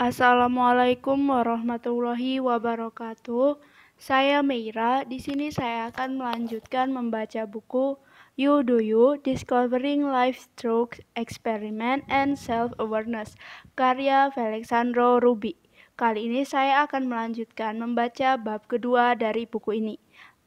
Assalamualaikum warahmatullahi wabarakatuh. Saya Meira. Di sini saya akan melanjutkan membaca buku You Do You: Discovering Life Through Experiment and Self-Awareness karya Alexandro Ruby. Kali ini saya akan melanjutkan membaca bab kedua dari buku ini.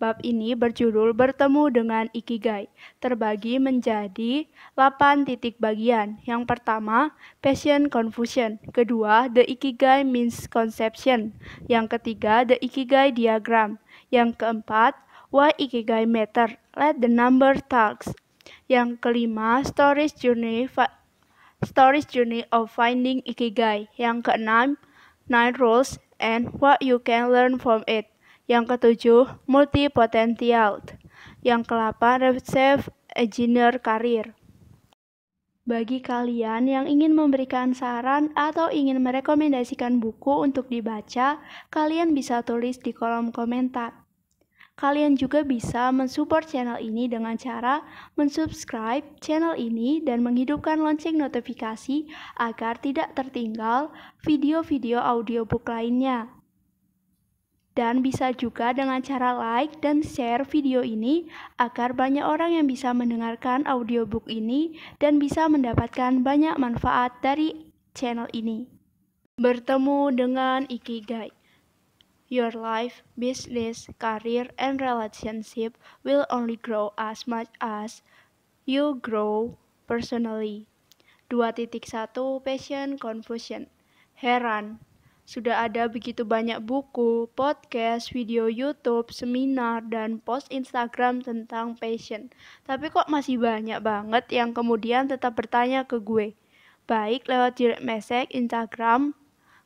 Bab ini berjudul Bertemu dengan Ikigai, terbagi menjadi 8 titik bagian. Yang pertama, Passion Confusion. Kedua, The Ikigai means conception Yang ketiga, The Ikigai Diagram. Yang keempat, Why Ikigai Matter. Let the number talks. Yang kelima, Stories Journey Stories Journey of Finding Ikigai. Yang keenam, Nine Rules and What You Can Learn from It. Yang ketujuh, multi multipotential. Yang kelapan, reserve engineer karir. Bagi kalian yang ingin memberikan saran atau ingin merekomendasikan buku untuk dibaca, kalian bisa tulis di kolom komentar. Kalian juga bisa mensupport channel ini dengan cara mensubscribe channel ini dan menghidupkan lonceng notifikasi agar tidak tertinggal video-video audiobook lainnya. Dan bisa juga dengan cara like dan share video ini agar banyak orang yang bisa mendengarkan audiobook ini dan bisa mendapatkan banyak manfaat dari channel ini. Bertemu dengan Ikigai. Your life, business, career, and relationship will only grow as much as you grow personally. 2.1 Passion Confusion Heran sudah ada begitu banyak buku, podcast, video YouTube, seminar, dan post Instagram tentang passion. Tapi kok masih banyak banget yang kemudian tetap bertanya ke gue. Baik lewat direct message, Instagram,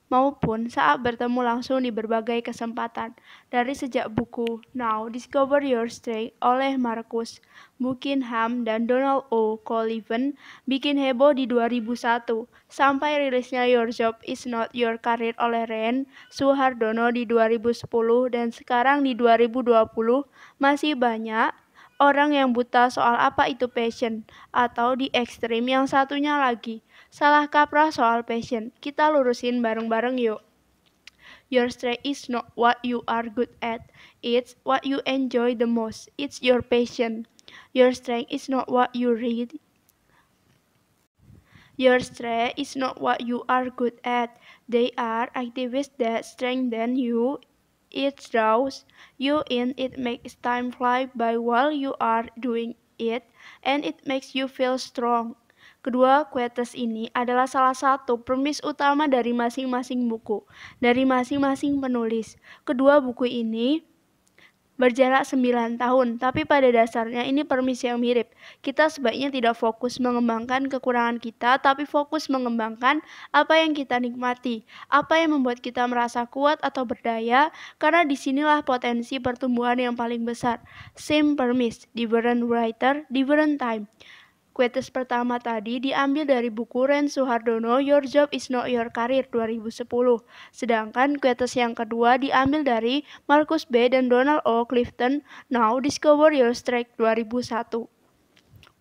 maupun saat bertemu langsung di berbagai kesempatan. Dari sejak buku Now Discover Your Strength oleh Marcus Buckingham dan Donald O. Colivan bikin heboh di 2001 sampai rilisnya Your Job Is Not Your Career oleh Ren Suhardono di 2010 dan sekarang di 2020 masih banyak orang yang buta soal apa itu passion atau di ekstrim yang satunya lagi Salah kaprah soal passion. Kita lurusin bareng-bareng yuk. Your strength is not what you are good at. It's what you enjoy the most. It's your passion. Your strength is not what you read. Your strength is not what you are good at. They are activities that strengthen you. It draws you in. It makes time fly by while you are doing it. And it makes you feel strong. Kedua, quotes ini adalah salah satu premis utama dari masing-masing buku, dari masing-masing penulis. Kedua buku ini berjarak 9 tahun, tapi pada dasarnya ini permisi yang mirip. Kita sebaiknya tidak fokus mengembangkan kekurangan kita, tapi fokus mengembangkan apa yang kita nikmati, apa yang membuat kita merasa kuat atau berdaya, karena disinilah potensi pertumbuhan yang paling besar. Same permis, different writer, different time. Quotes pertama tadi diambil dari buku Ren Suhardono Your Job is Not Your Career 2010. Sedangkan quotes yang kedua diambil dari Marcus B. dan Donald O. Clifton Now Discover Your Strength 2001.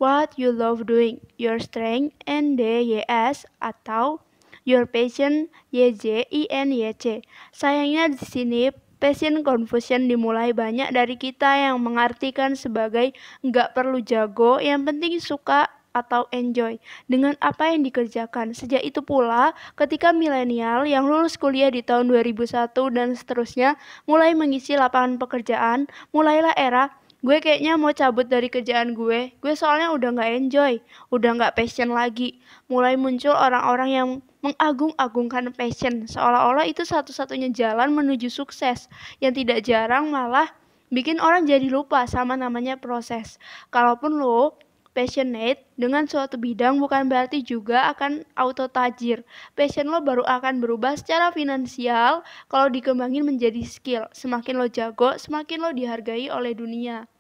What you love doing, your strength, yes atau your passion, Y J I N C. Sayangnya di sini Passion confusion dimulai banyak dari kita yang mengartikan sebagai nggak perlu jago, yang penting suka atau enjoy dengan apa yang dikerjakan. Sejak itu pula, ketika milenial yang lulus kuliah di tahun 2001 dan seterusnya mulai mengisi lapangan pekerjaan, mulailah era gue kayaknya mau cabut dari kerjaan gue, gue soalnya udah nggak enjoy, udah nggak passion lagi. Mulai muncul orang-orang yang mengagung-agungkan passion seolah-olah itu satu-satunya jalan menuju sukses yang tidak jarang malah bikin orang jadi lupa sama namanya proses. Kalaupun lo passionate dengan suatu bidang bukan berarti juga akan auto tajir. Passion lo baru akan berubah secara finansial kalau dikembangin menjadi skill. Semakin lo jago, semakin lo dihargai oleh dunia.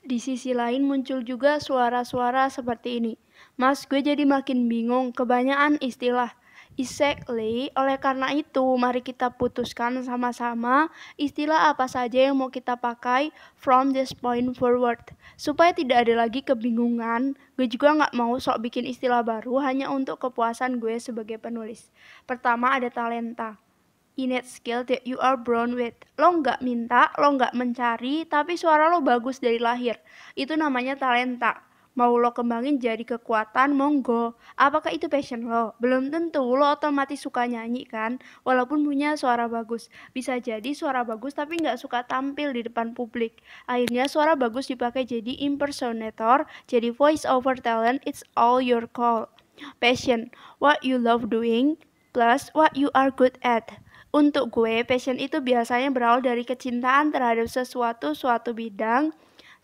Di sisi lain muncul juga suara-suara seperti ini. Mas, gue jadi makin bingung kebanyakan istilah. Exactly, oleh karena itu mari kita putuskan sama-sama istilah apa saja yang mau kita pakai from this point forward. Supaya tidak ada lagi kebingungan, gue juga nggak mau sok bikin istilah baru hanya untuk kepuasan gue sebagai penulis. Pertama ada talenta innate skill that you are born with. Lo nggak minta, lo nggak mencari, tapi suara lo bagus dari lahir. Itu namanya talenta mau lo kembangin jadi kekuatan, monggo. Apakah itu passion lo? Belum tentu, lo otomatis suka nyanyi kan? Walaupun punya suara bagus. Bisa jadi suara bagus tapi nggak suka tampil di depan publik. Akhirnya suara bagus dipakai jadi impersonator, jadi voice over talent, it's all your call. Passion, what you love doing, plus what you are good at. Untuk gue, passion itu biasanya berawal dari kecintaan terhadap sesuatu suatu bidang,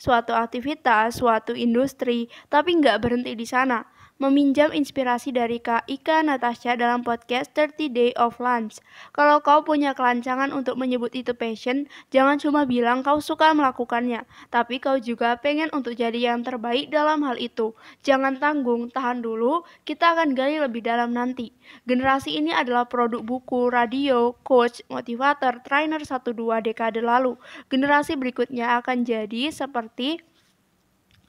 suatu aktivitas, suatu industri, tapi nggak berhenti di sana meminjam inspirasi dari Kak Ika Natasha dalam podcast 30 Day of Lunch. Kalau kau punya kelancangan untuk menyebut itu passion, jangan cuma bilang kau suka melakukannya, tapi kau juga pengen untuk jadi yang terbaik dalam hal itu. Jangan tanggung, tahan dulu, kita akan gali lebih dalam nanti. Generasi ini adalah produk buku, radio, coach, motivator, trainer dua dekade lalu. Generasi berikutnya akan jadi seperti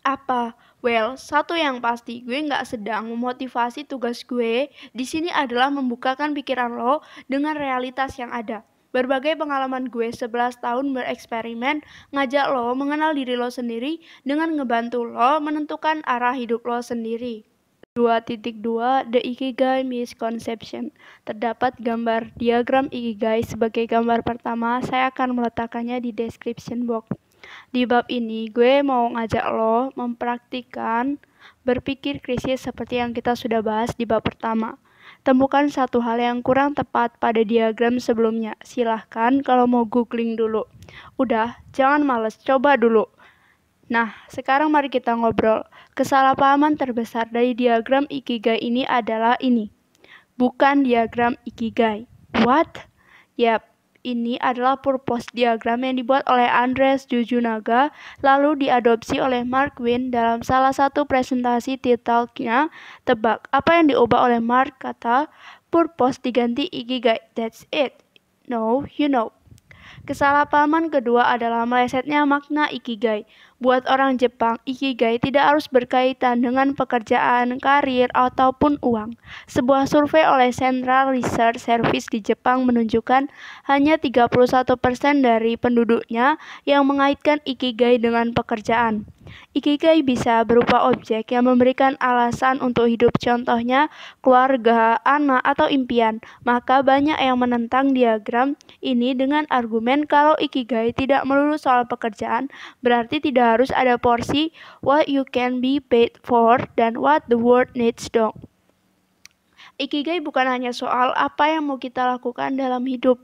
apa? Well, satu yang pasti, gue nggak sedang memotivasi tugas gue di sini adalah membukakan pikiran lo dengan realitas yang ada. Berbagai pengalaman gue 11 tahun bereksperimen ngajak lo mengenal diri lo sendiri dengan ngebantu lo menentukan arah hidup lo sendiri. 2.2 The Ikigai Misconception Terdapat gambar diagram Ikigai sebagai gambar pertama, saya akan meletakkannya di description box. Di bab ini, gue mau ngajak lo mempraktikkan berpikir krisis seperti yang kita sudah bahas di bab pertama. Temukan satu hal yang kurang tepat pada diagram sebelumnya. Silahkan kalau mau googling dulu. Udah, jangan males, coba dulu. Nah, sekarang mari kita ngobrol. Kesalahpahaman terbesar dari diagram Ikigai ini adalah ini. Bukan diagram Ikigai. What? Yap, ini adalah purpose diagram yang dibuat oleh Andres Jujunaga lalu diadopsi oleh Mark Wynne dalam salah satu presentasi titelnya Tebak. Apa yang diubah oleh Mark kata purpose diganti ikigai. That's it. No, you know. Kesalahpahaman kedua adalah melesetnya makna ikigai. Buat orang Jepang, ikigai tidak harus berkaitan dengan pekerjaan, karir, ataupun uang. Sebuah survei oleh Central Research Service di Jepang menunjukkan hanya 31% dari penduduknya yang mengaitkan ikigai dengan pekerjaan. Ikigai bisa berupa objek yang memberikan alasan untuk hidup, contohnya keluarga, anak, atau impian. Maka banyak yang menentang diagram ini dengan argumen kalau ikigai tidak melulu soal pekerjaan, berarti tidak harus ada porsi what you can be paid for dan what the world needs dong. Ikigai bukan hanya soal apa yang mau kita lakukan dalam hidup,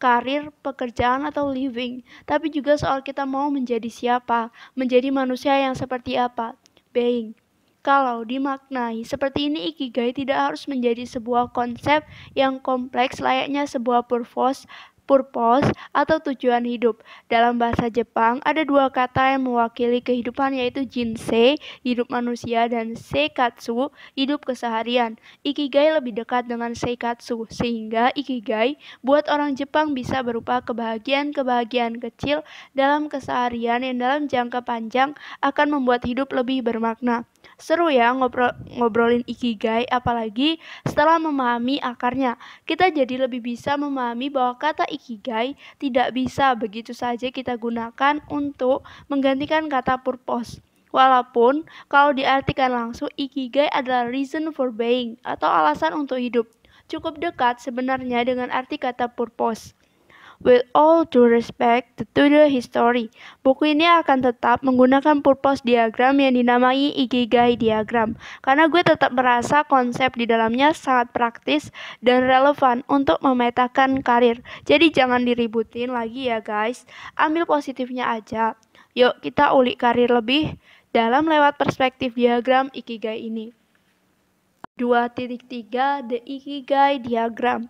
karir, pekerjaan, atau living, tapi juga soal kita mau menjadi siapa, menjadi manusia yang seperti apa, being. Kalau dimaknai seperti ini, ikigai tidak harus menjadi sebuah konsep yang kompleks layaknya sebuah purpose purpose atau tujuan hidup. Dalam bahasa Jepang ada dua kata yang mewakili kehidupan yaitu jinsei, hidup manusia dan seikatsu, hidup keseharian. Ikigai lebih dekat dengan seikatsu sehingga ikigai buat orang Jepang bisa berupa kebahagiaan-kebahagiaan kecil dalam keseharian yang dalam jangka panjang akan membuat hidup lebih bermakna. Seru ya ngobrol ngobrolin ikigai apalagi setelah memahami akarnya. Kita jadi lebih bisa memahami bahwa kata ikigai tidak bisa begitu saja kita gunakan untuk menggantikan kata purpose. Walaupun kalau diartikan langsung ikigai adalah reason for being atau alasan untuk hidup. Cukup dekat sebenarnya dengan arti kata purpose. With all due respect to the history, buku ini akan tetap menggunakan purpose diagram yang dinamai Ikigai diagram, karena gue tetap merasa konsep di dalamnya sangat praktis dan relevan untuk memetakan karir. Jadi jangan diributin lagi ya guys, ambil positifnya aja. Yuk kita ulik karir lebih dalam lewat perspektif diagram Ikigai ini. 2.3 The Ikigai Diagram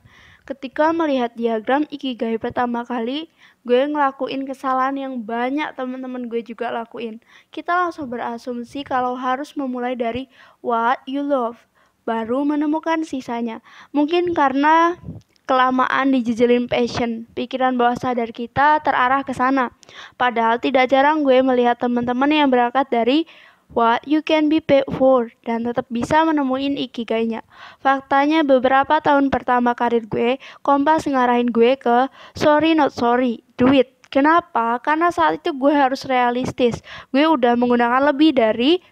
Ketika melihat diagram Ikigai pertama kali, gue ngelakuin kesalahan yang banyak teman-teman gue juga lakuin. Kita langsung berasumsi kalau harus memulai dari what you love, baru menemukan sisanya. Mungkin karena kelamaan dijejelin passion. Pikiran bawah sadar kita terarah ke sana. Padahal tidak jarang gue melihat teman-teman yang berangkat dari what you can be paid for dan tetap bisa menemuin ikigainya. Faktanya beberapa tahun pertama karir gue, Kompas ngarahin gue ke sorry not sorry, duit. Kenapa? Karena saat itu gue harus realistis. Gue udah menggunakan lebih dari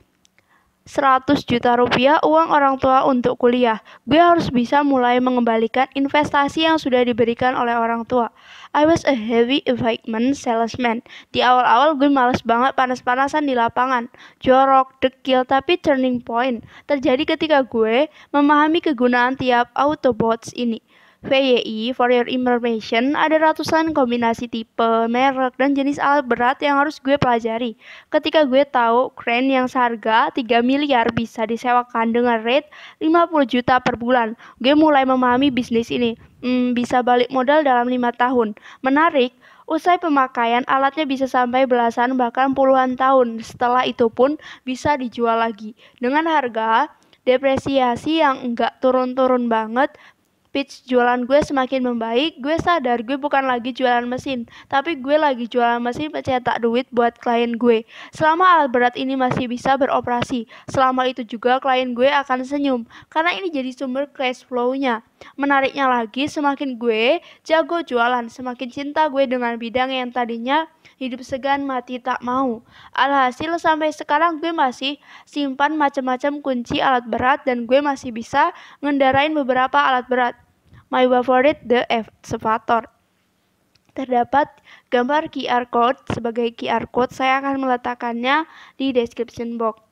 100 juta rupiah uang orang tua untuk kuliah. Gue harus bisa mulai mengembalikan investasi yang sudah diberikan oleh orang tua. I was a heavy equipment salesman. Di awal-awal gue males banget panas-panasan di lapangan. Jorok, dekil, tapi turning point terjadi ketika gue memahami kegunaan tiap Autobots ini. VYI, for your information, ada ratusan kombinasi tipe, merek, dan jenis alat berat yang harus gue pelajari. Ketika gue tahu crane yang seharga 3 miliar bisa disewakan dengan rate 50 juta per bulan, gue mulai memahami bisnis ini. Hmm, bisa balik modal dalam 5 tahun. Menarik, Usai pemakaian, alatnya bisa sampai belasan bahkan puluhan tahun. Setelah itu pun bisa dijual lagi. Dengan harga depresiasi yang enggak turun-turun banget, pitch jualan gue semakin membaik, gue sadar gue bukan lagi jualan mesin, tapi gue lagi jualan mesin pencetak duit buat klien gue. Selama alat berat ini masih bisa beroperasi, selama itu juga klien gue akan senyum, karena ini jadi sumber cash flow-nya. Menariknya lagi, semakin gue jago jualan, semakin cinta gue dengan bidang yang tadinya hidup segan mati tak mau. Alhasil sampai sekarang gue masih simpan macam-macam kunci alat berat dan gue masih bisa ngendarain beberapa alat berat. My favorite the excavator. Terdapat gambar QR code. Sebagai QR code, saya akan meletakkannya di description box.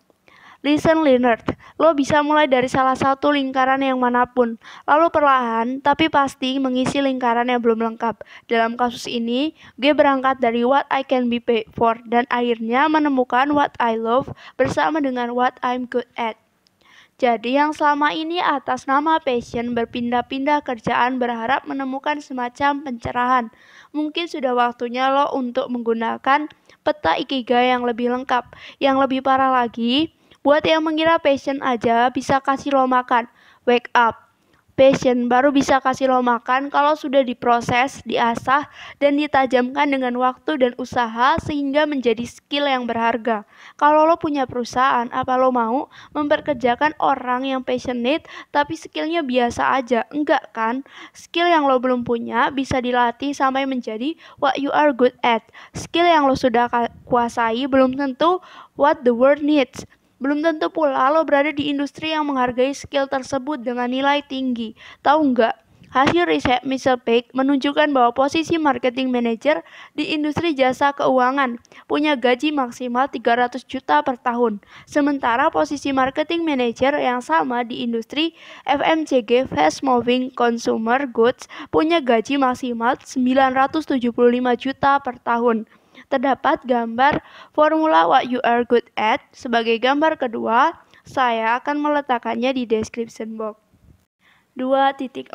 Listen Leonard, lo bisa mulai dari salah satu lingkaran yang manapun, lalu perlahan tapi pasti mengisi lingkaran yang belum lengkap. Dalam kasus ini, gue berangkat dari what I can be paid for dan akhirnya menemukan what I love bersama dengan what I'm good at. Jadi yang selama ini atas nama passion berpindah-pindah kerjaan berharap menemukan semacam pencerahan. Mungkin sudah waktunya lo untuk menggunakan peta ikigai yang lebih lengkap. Yang lebih parah lagi, buat yang mengira passion aja bisa kasih lo makan. Wake up passion baru bisa kasih lo makan kalau sudah diproses, diasah, dan ditajamkan dengan waktu dan usaha sehingga menjadi skill yang berharga. Kalau lo punya perusahaan, apa lo mau memperkerjakan orang yang passionate tapi skillnya biasa aja? Enggak kan? Skill yang lo belum punya bisa dilatih sampai menjadi what you are good at. Skill yang lo sudah kuasai belum tentu what the world needs. Belum tentu pula lo berada di industri yang menghargai skill tersebut dengan nilai tinggi. Tahu nggak? Hasil riset Mr. Peck menunjukkan bahwa posisi marketing manager di industri jasa keuangan punya gaji maksimal 300 juta per tahun, sementara posisi marketing manager yang sama di industri FMCG Fast Moving Consumer Goods punya gaji maksimal 975 juta per tahun terdapat gambar formula what you are good at. Sebagai gambar kedua, saya akan meletakkannya di description box. 2.4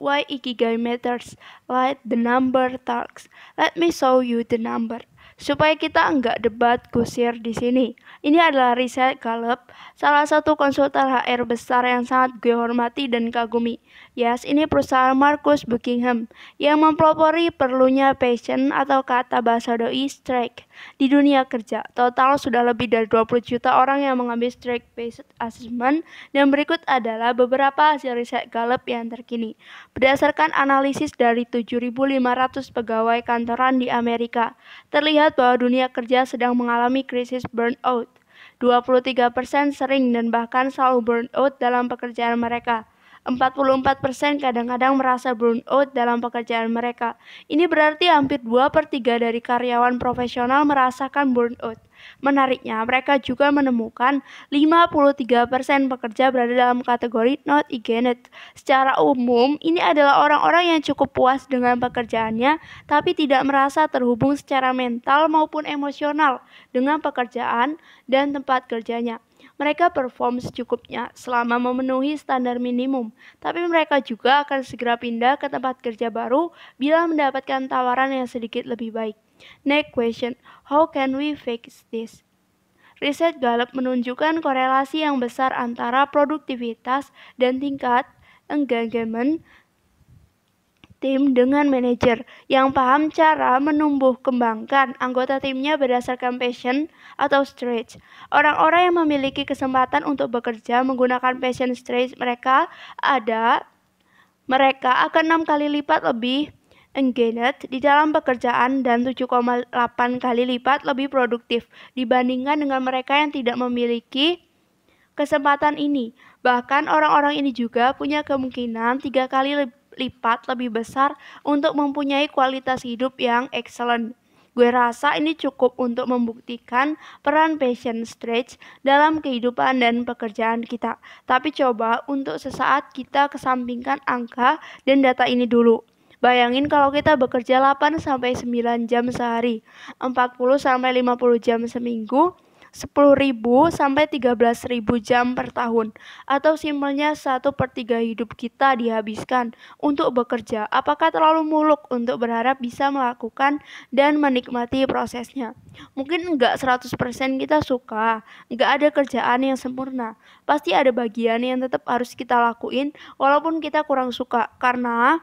Why Ikigai Matters Let the number talks Let me show you the number Supaya kita enggak debat kusir di sini Ini adalah riset Caleb, Salah satu konsultan HR besar yang sangat gue hormati dan kagumi Yes, ini perusahaan Marcus Buckingham yang mempelopori perlunya passion atau kata bahasa doi strike di dunia kerja. Total sudah lebih dari 20 juta orang yang mengambil strike based assessment dan berikut adalah beberapa hasil riset Gallup yang terkini. Berdasarkan analisis dari 7.500 pegawai kantoran di Amerika, terlihat bahwa dunia kerja sedang mengalami krisis burnout. 23% sering dan bahkan selalu burnout dalam pekerjaan mereka. 44% kadang-kadang merasa burnout dalam pekerjaan mereka. Ini berarti hampir 2 per 3 dari karyawan profesional merasakan burnout. Menariknya, mereka juga menemukan 53% pekerja berada dalam kategori not engaged. Secara umum, ini adalah orang-orang yang cukup puas dengan pekerjaannya, tapi tidak merasa terhubung secara mental maupun emosional dengan pekerjaan dan tempat kerjanya. Mereka perform secukupnya selama memenuhi standar minimum, tapi mereka juga akan segera pindah ke tempat kerja baru bila mendapatkan tawaran yang sedikit lebih baik. Next question, how can we fix this? Riset Gallup menunjukkan korelasi yang besar antara produktivitas dan tingkat engagement tim dengan manajer yang paham cara menumbuh kembangkan anggota timnya berdasarkan passion atau stretch. Orang-orang yang memiliki kesempatan untuk bekerja menggunakan passion stretch mereka ada mereka akan enam kali lipat lebih engaged di dalam pekerjaan dan 7,8 kali lipat lebih produktif dibandingkan dengan mereka yang tidak memiliki kesempatan ini. Bahkan orang-orang ini juga punya kemungkinan tiga kali lebih lipat lebih besar untuk mempunyai kualitas hidup yang excellent. Gue rasa ini cukup untuk membuktikan peran passion stretch dalam kehidupan dan pekerjaan kita. Tapi coba untuk sesaat kita kesampingkan angka dan data ini dulu. Bayangin kalau kita bekerja 8 sampai 9 jam sehari, 40 sampai 50 jam seminggu, 10.000 sampai 13.000 jam per tahun atau simpelnya 1 per 3 hidup kita dihabiskan untuk bekerja. Apakah terlalu muluk untuk berharap bisa melakukan dan menikmati prosesnya? Mungkin enggak 100% kita suka, enggak ada kerjaan yang sempurna. Pasti ada bagian yang tetap harus kita lakuin walaupun kita kurang suka karena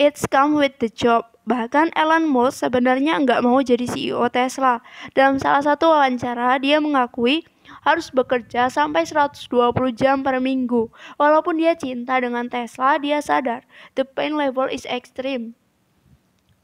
it's come with the job Bahkan Elon Musk sebenarnya nggak mau jadi CEO Tesla. Dalam salah satu wawancara, dia mengakui harus bekerja sampai 120 jam per minggu. Walaupun dia cinta dengan Tesla, dia sadar the pain level is extreme.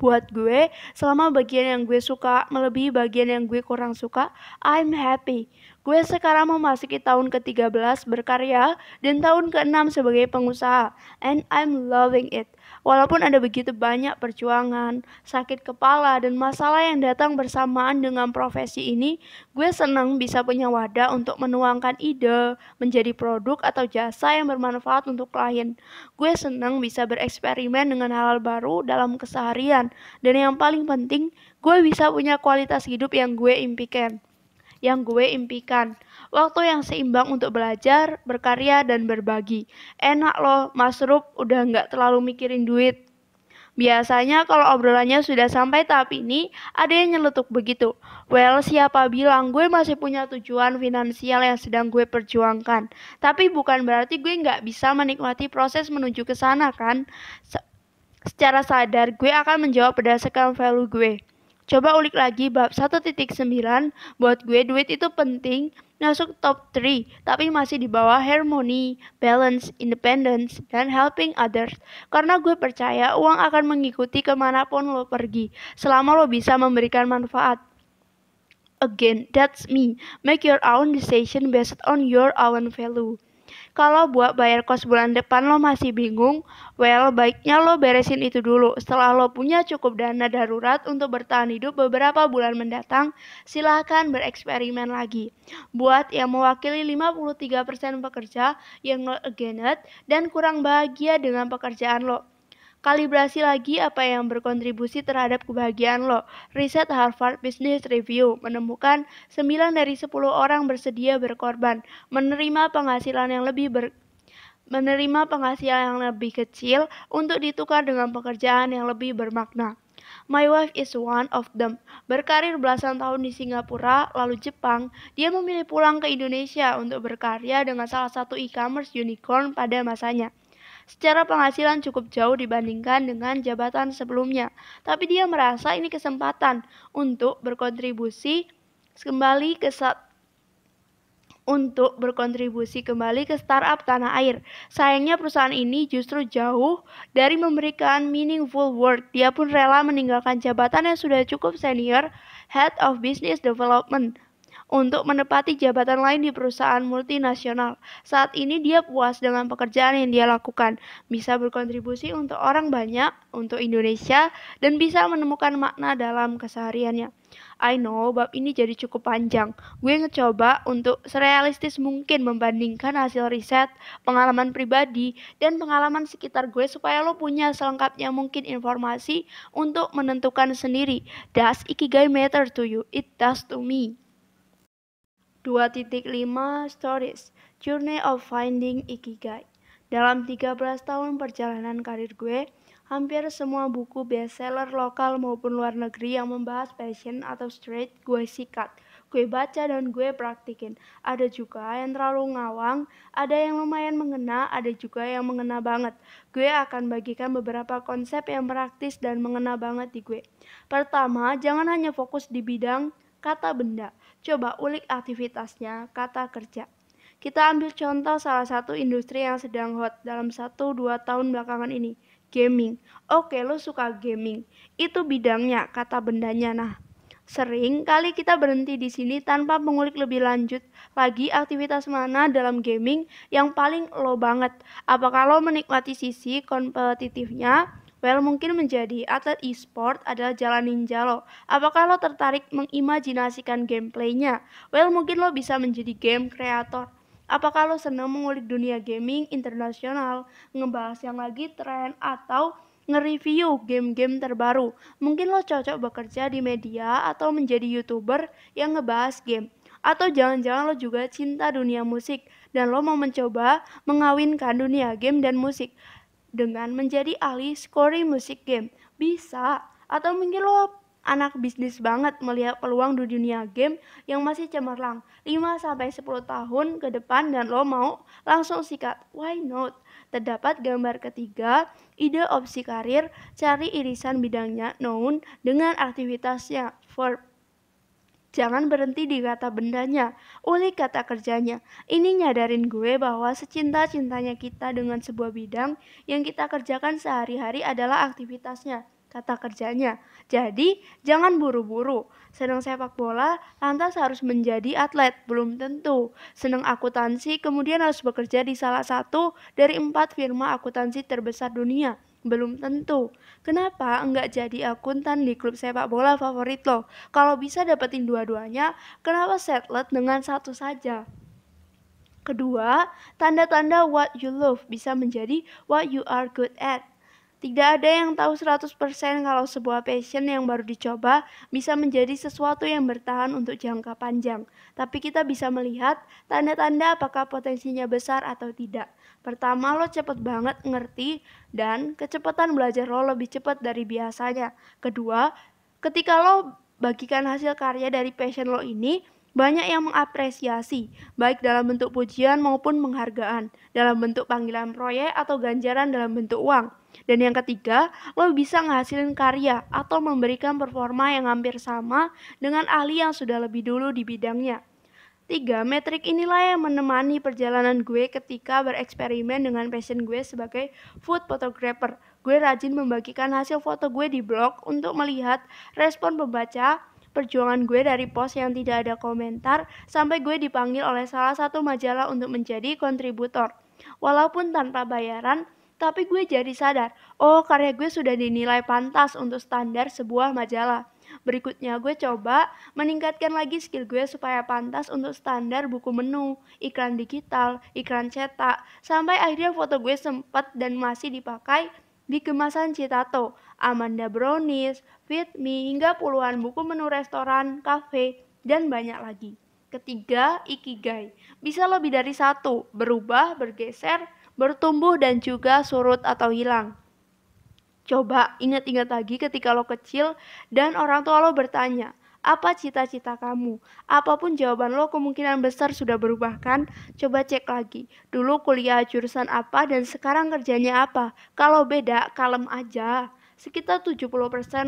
Buat gue, selama bagian yang gue suka melebihi bagian yang gue kurang suka, I'm happy. Gue sekarang memasuki tahun ke-13 berkarya dan tahun ke-6 sebagai pengusaha, and I'm loving it. Walaupun ada begitu banyak perjuangan, sakit kepala, dan masalah yang datang bersamaan dengan profesi ini, gue senang bisa punya wadah untuk menuangkan ide, menjadi produk atau jasa yang bermanfaat untuk klien. Gue senang bisa bereksperimen dengan hal-hal baru dalam keseharian, dan yang paling penting, gue bisa punya kualitas hidup yang gue impikan. Yang gue impikan. Waktu yang seimbang untuk belajar, berkarya, dan berbagi. Enak loh, Mas Rup udah nggak terlalu mikirin duit. Biasanya kalau obrolannya sudah sampai tahap ini, ada yang nyeletuk begitu. Well, siapa bilang gue masih punya tujuan finansial yang sedang gue perjuangkan. Tapi bukan berarti gue nggak bisa menikmati proses menuju ke sana kan? Se secara sadar, gue akan menjawab berdasarkan value gue. Coba ulik lagi bab 1.9, buat gue duit itu penting, masuk top 3, tapi masih di bawah Harmony, Balance, Independence, dan Helping Others. Karena gue percaya uang akan mengikuti kemanapun lo pergi, selama lo bisa memberikan manfaat. Again, that's me. Make your own decision based on your own value. Kalau buat bayar kos bulan depan lo masih bingung, well baiknya lo beresin itu dulu. Setelah lo punya cukup dana darurat untuk bertahan hidup beberapa bulan mendatang, silahkan bereksperimen lagi. Buat yang mewakili 53% pekerja yang lo agenet dan kurang bahagia dengan pekerjaan lo, Kalibrasi lagi apa yang berkontribusi terhadap kebahagiaan lo. Riset Harvard Business Review menemukan 9 dari 10 orang bersedia berkorban, menerima penghasilan yang lebih ber menerima penghasilan yang lebih kecil untuk ditukar dengan pekerjaan yang lebih bermakna. My wife is one of them. Berkarir belasan tahun di Singapura, lalu Jepang, dia memilih pulang ke Indonesia untuk berkarya dengan salah satu e-commerce unicorn pada masanya secara penghasilan cukup jauh dibandingkan dengan jabatan sebelumnya. Tapi dia merasa ini kesempatan untuk berkontribusi kembali ke untuk berkontribusi kembali ke startup tanah air. Sayangnya perusahaan ini justru jauh dari memberikan meaningful work. Dia pun rela meninggalkan jabatan yang sudah cukup senior, Head of Business Development, untuk menepati jabatan lain di perusahaan multinasional. Saat ini dia puas dengan pekerjaan yang dia lakukan, bisa berkontribusi untuk orang banyak, untuk Indonesia, dan bisa menemukan makna dalam kesehariannya. I know bab ini jadi cukup panjang. Gue ngecoba untuk serealistis mungkin membandingkan hasil riset, pengalaman pribadi, dan pengalaman sekitar gue supaya lo punya selengkapnya mungkin informasi untuk menentukan sendiri. Does ikigai matter to you? It does to me. 2.5 Stories Journey of Finding Ikigai Dalam 13 tahun perjalanan karir gue, hampir semua buku bestseller lokal maupun luar negeri yang membahas passion atau street gue sikat. Gue baca dan gue praktikin. Ada juga yang terlalu ngawang, ada yang lumayan mengena, ada juga yang mengena banget. Gue akan bagikan beberapa konsep yang praktis dan mengena banget di gue. Pertama, jangan hanya fokus di bidang kata benda Coba ulik aktivitasnya, kata kerja. Kita ambil contoh salah satu industri yang sedang hot dalam 1-2 tahun belakangan ini, gaming. Oke, lo suka gaming. Itu bidangnya, kata bendanya. Nah, Sering kali kita berhenti di sini tanpa mengulik lebih lanjut lagi aktivitas mana dalam gaming yang paling lo banget. Apakah lo menikmati sisi kompetitifnya, Well, mungkin menjadi atlet e-sport adalah jalan ninja lo. Apakah lo tertarik mengimajinasikan gameplaynya? Well, mungkin lo bisa menjadi game creator. Apakah lo senang mengulik dunia gaming internasional, ngebahas yang lagi tren, atau nge-review game-game terbaru? Mungkin lo cocok bekerja di media atau menjadi youtuber yang ngebahas game. Atau jangan-jangan lo juga cinta dunia musik dan lo mau mencoba mengawinkan dunia game dan musik dengan menjadi ahli scoring musik game? Bisa. Atau mungkin lo anak bisnis banget melihat peluang di dunia game yang masih cemerlang 5-10 tahun ke depan dan lo mau langsung sikat. Why not? Terdapat gambar ketiga, ide opsi karir, cari irisan bidangnya known dengan aktivitasnya verb Jangan berhenti di kata bendanya, uli kata kerjanya. Ini nyadarin gue bahwa secinta-cintanya kita dengan sebuah bidang yang kita kerjakan sehari-hari adalah aktivitasnya, kata kerjanya. Jadi, jangan buru-buru. Senang sepak bola, lantas harus menjadi atlet, belum tentu. Senang akuntansi, kemudian harus bekerja di salah satu dari empat firma akuntansi terbesar dunia, belum tentu. Kenapa enggak jadi akuntan di klub sepak bola favorit lo? Kalau bisa dapetin dua-duanya, kenapa setlet dengan satu saja? Kedua, tanda-tanda what you love bisa menjadi what you are good at. Tidak ada yang tahu 100% kalau sebuah passion yang baru dicoba bisa menjadi sesuatu yang bertahan untuk jangka panjang. Tapi kita bisa melihat tanda-tanda apakah potensinya besar atau tidak. Pertama, lo cepet banget ngerti dan kecepatan belajar lo lebih cepat dari biasanya. Kedua, ketika lo bagikan hasil karya dari passion lo ini, banyak yang mengapresiasi, baik dalam bentuk pujian maupun penghargaan, dalam bentuk panggilan proyek atau ganjaran dalam bentuk uang. Dan yang ketiga, lo bisa menghasilkan karya atau memberikan performa yang hampir sama dengan ahli yang sudah lebih dulu di bidangnya. Tiga, metrik inilah yang menemani perjalanan gue ketika bereksperimen dengan passion gue sebagai food photographer. Gue rajin membagikan hasil foto gue di blog untuk melihat respon pembaca perjuangan gue dari post yang tidak ada komentar sampai gue dipanggil oleh salah satu majalah untuk menjadi kontributor. Walaupun tanpa bayaran, tapi gue jadi sadar, oh karya gue sudah dinilai pantas untuk standar sebuah majalah. Berikutnya gue coba meningkatkan lagi skill gue supaya pantas untuk standar buku menu, iklan digital, iklan cetak, sampai akhirnya foto gue sempat dan masih dipakai di kemasan Citato, Amanda Brownies, Fit Me, hingga puluhan buku menu restoran, kafe, dan banyak lagi. Ketiga, Ikigai. Bisa lebih dari satu, berubah, bergeser, bertumbuh, dan juga surut atau hilang. Coba ingat-ingat lagi ketika lo kecil dan orang tua lo bertanya, apa cita-cita kamu? Apapun jawaban lo kemungkinan besar sudah berubah kan? Coba cek lagi. Dulu kuliah jurusan apa dan sekarang kerjanya apa? Kalau beda, kalem aja. Sekitar 70%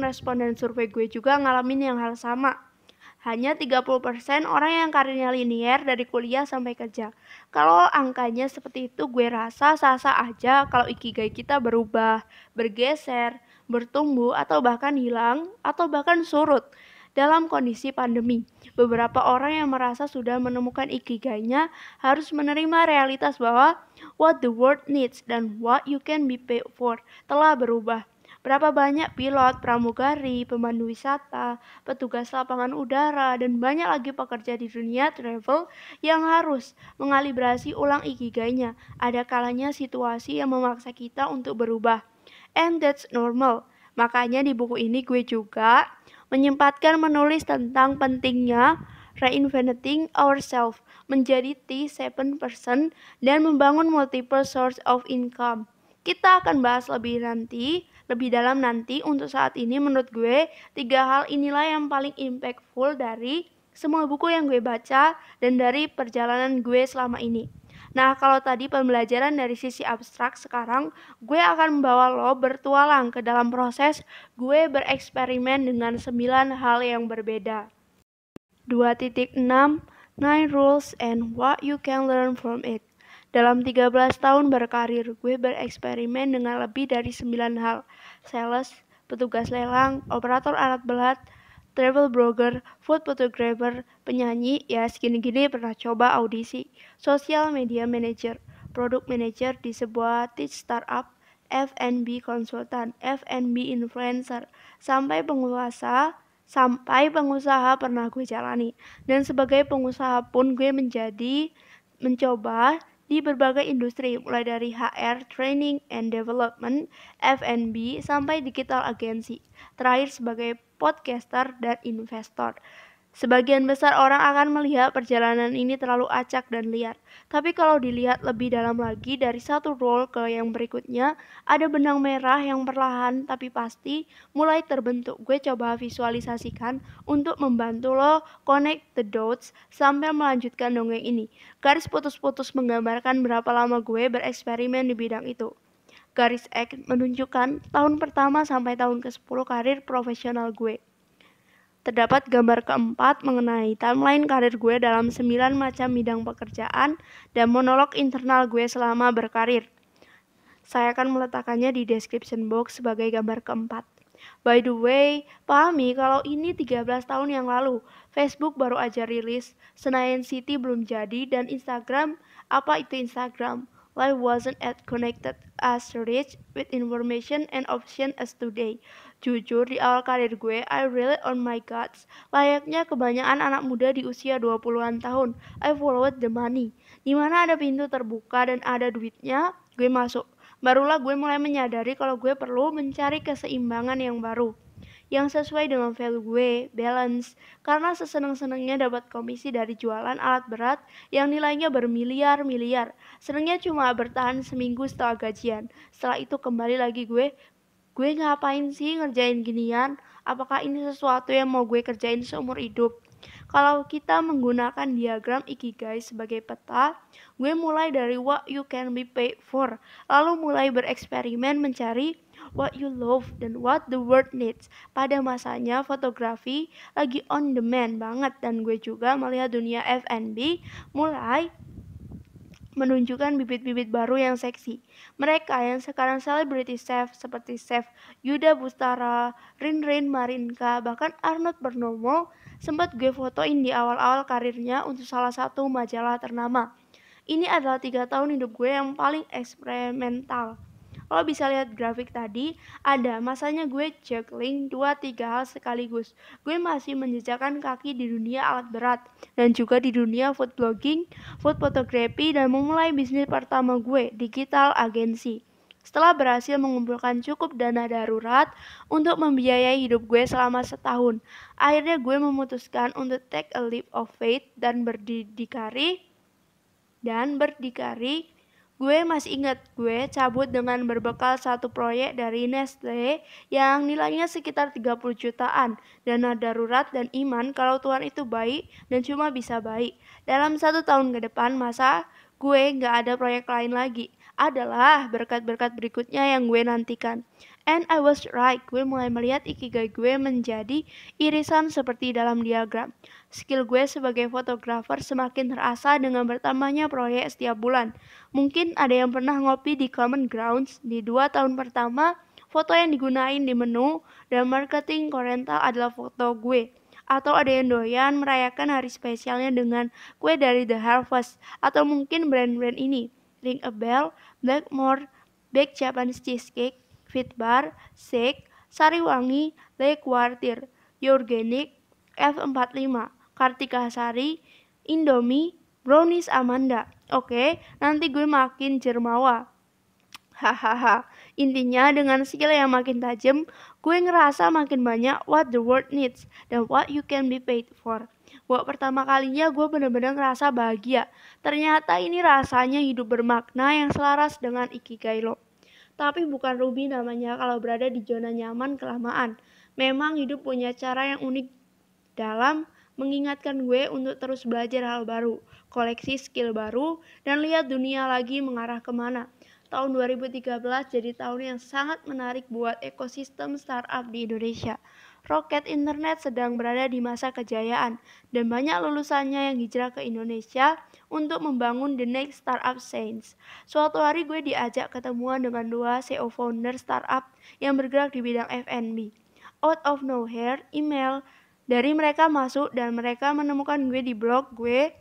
responden survei gue juga ngalamin yang hal sama. Hanya 30% orang yang karirnya linier dari kuliah sampai kerja. Kalau angkanya seperti itu gue rasa sah-sah aja kalau ikigai kita berubah, bergeser, bertumbuh atau bahkan hilang atau bahkan surut dalam kondisi pandemi. Beberapa orang yang merasa sudah menemukan ikigainya harus menerima realitas bahwa what the world needs dan what you can be paid for telah berubah. Berapa banyak pilot, pramugari, pemandu wisata, petugas lapangan udara, dan banyak lagi pekerja di dunia travel yang harus mengalibrasi ulang ikigainya. Ada kalanya situasi yang memaksa kita untuk berubah. And that's normal. Makanya di buku ini gue juga menyempatkan menulis tentang pentingnya reinventing ourselves menjadi T7 person dan membangun multiple source of income. Kita akan bahas lebih nanti, lebih dalam nanti. Untuk saat ini menurut gue, tiga hal inilah yang paling impactful dari semua buku yang gue baca dan dari perjalanan gue selama ini. Nah, kalau tadi pembelajaran dari sisi abstrak, sekarang gue akan membawa lo bertualang ke dalam proses gue bereksperimen dengan sembilan hal yang berbeda. 2.6 9 Rules and What You Can Learn From It dalam 13 tahun berkarir, gue bereksperimen dengan lebih dari 9 hal. Sales, petugas lelang, operator alat belat, travel blogger, food photographer, penyanyi, ya segini-gini pernah coba audisi, social media manager, produk manager di sebuah tech startup, F&B konsultan, F&B influencer, sampai penguasa sampai pengusaha pernah gue jalani dan sebagai pengusaha pun gue menjadi mencoba di berbagai industri, mulai dari HR, Training and Development, F&B, sampai digital agency. Terakhir sebagai podcaster dan investor. Sebagian besar orang akan melihat perjalanan ini terlalu acak dan liar, tapi kalau dilihat lebih dalam lagi dari satu roll ke yang berikutnya, ada benang merah yang perlahan tapi pasti mulai terbentuk. Gue coba visualisasikan untuk membantu lo connect the dots sampai melanjutkan dongeng ini. Garis putus-putus menggambarkan berapa lama gue bereksperimen di bidang itu. Garis X menunjukkan tahun pertama sampai tahun ke-10 karir profesional gue. Terdapat gambar keempat mengenai timeline karir gue dalam sembilan macam bidang pekerjaan dan monolog internal gue selama berkarir. Saya akan meletakkannya di description box sebagai gambar keempat. By the way, pahami kalau ini 13 tahun yang lalu. Facebook baru aja rilis, Senayan City belum jadi, dan Instagram, apa itu Instagram? Life wasn't as connected as rich with information and option as today. Jujur, di awal karir gue, I really on oh my guts. Layaknya kebanyakan anak muda di usia 20-an tahun, I followed the money. Dimana ada pintu terbuka dan ada duitnya, gue masuk. Barulah gue mulai menyadari kalau gue perlu mencari keseimbangan yang baru yang sesuai dengan value gue, balance. Karena seseneng-senengnya dapat komisi dari jualan alat berat yang nilainya bermiliar-miliar. Senengnya cuma bertahan seminggu setelah gajian. Setelah itu kembali lagi gue, gue ngapain sih ngerjain ginian? Apakah ini sesuatu yang mau gue kerjain seumur hidup? Kalau kita menggunakan diagram Ikigai sebagai peta, gue mulai dari what you can be paid for, lalu mulai bereksperimen mencari what you love, dan what the world needs. Pada masanya fotografi lagi on demand banget dan gue juga melihat dunia F&B mulai menunjukkan bibit-bibit baru yang seksi. Mereka yang sekarang selebriti chef seperti chef Yuda Bustara, Rin Rin Marinka, bahkan Arnold Bernomo sempat gue fotoin di awal-awal karirnya untuk salah satu majalah ternama. Ini adalah tiga tahun hidup gue yang paling eksperimental. Kalau bisa lihat grafik tadi, ada masanya gue juggling 2-3 hal sekaligus. Gue masih menjejakkan kaki di dunia alat berat dan juga di dunia food blogging, food photography, dan memulai bisnis pertama gue, digital agency. Setelah berhasil mengumpulkan cukup dana darurat untuk membiayai hidup gue selama setahun, akhirnya gue memutuskan untuk take a leap of faith dan berdikari dan berdikari Gue masih ingat gue cabut dengan berbekal satu proyek dari Nestle yang nilainya sekitar 30 jutaan, dana darurat dan iman kalau Tuhan itu baik dan cuma bisa baik. Dalam satu tahun ke depan masa gue nggak ada proyek lain lagi. Adalah berkat-berkat berikutnya yang gue nantikan. And I was right, gue mulai melihat ikigai gue menjadi irisan seperti dalam diagram. Skill gue sebagai fotografer semakin terasa dengan bertambahnya proyek setiap bulan. Mungkin ada yang pernah ngopi di Common Grounds di dua tahun pertama, foto yang digunain di menu dan marketing korental adalah foto gue. Atau ada yang doyan merayakan hari spesialnya dengan kue dari The Harvest atau mungkin brand-brand ini. Ring a Bell, Blackmore, Bake Japanese Cheesecake, Fitbar, Sek, Sariwangi, Quartier, Yorgenik, F45, Kartika Sari, Indomie, Brownies Amanda. Oke, nanti gue makin jermawa. Hahaha, intinya dengan skill yang makin tajam, gue ngerasa makin banyak what the world needs dan what you can be paid for. Buat pertama kalinya gue bener-bener ngerasa bahagia. Ternyata ini rasanya hidup bermakna yang selaras dengan ikigai lo tapi bukan Ruby namanya kalau berada di zona nyaman kelamaan. Memang hidup punya cara yang unik dalam mengingatkan gue untuk terus belajar hal baru, koleksi skill baru, dan lihat dunia lagi mengarah kemana. Tahun 2013 jadi tahun yang sangat menarik buat ekosistem startup di Indonesia. Roket internet sedang berada di masa kejayaan, dan banyak lulusannya yang hijrah ke Indonesia untuk membangun the next startup science. Suatu hari gue diajak ketemuan dengan dua CEO founder startup yang bergerak di bidang F&B. Out of nowhere, email dari mereka masuk dan mereka menemukan gue di blog gue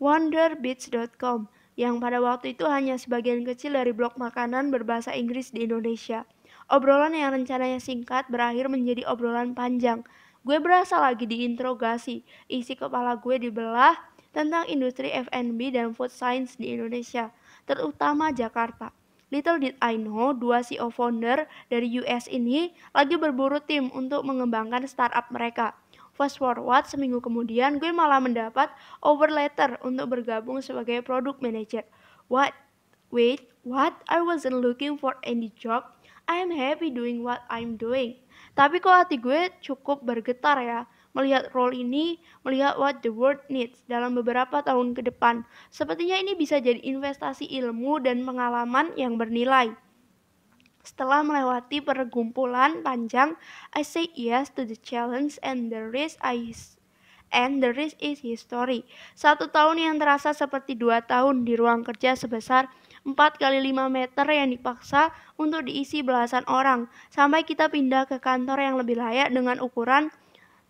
wonderbeats.com yang pada waktu itu hanya sebagian kecil dari blog makanan berbahasa Inggris di Indonesia. Obrolan yang rencananya singkat berakhir menjadi obrolan panjang. Gue berasa lagi diinterogasi, isi kepala gue dibelah, tentang industri F&B dan food science di Indonesia, terutama Jakarta. Little did I know, dua CEO founder dari US ini lagi berburu tim untuk mengembangkan startup mereka. Fast forward, seminggu kemudian gue malah mendapat over letter untuk bergabung sebagai product manager. What? Wait, what? I wasn't looking for any job. I am happy doing what I'm doing. Tapi kok hati gue cukup bergetar ya melihat role ini, melihat what the world needs dalam beberapa tahun ke depan. Sepertinya ini bisa jadi investasi ilmu dan pengalaman yang bernilai. Setelah melewati pergumpulan panjang, I say yes to the challenge and the risk I and the risk is history. Satu tahun yang terasa seperti dua tahun di ruang kerja sebesar 4 kali 5 meter yang dipaksa untuk diisi belasan orang, sampai kita pindah ke kantor yang lebih layak dengan ukuran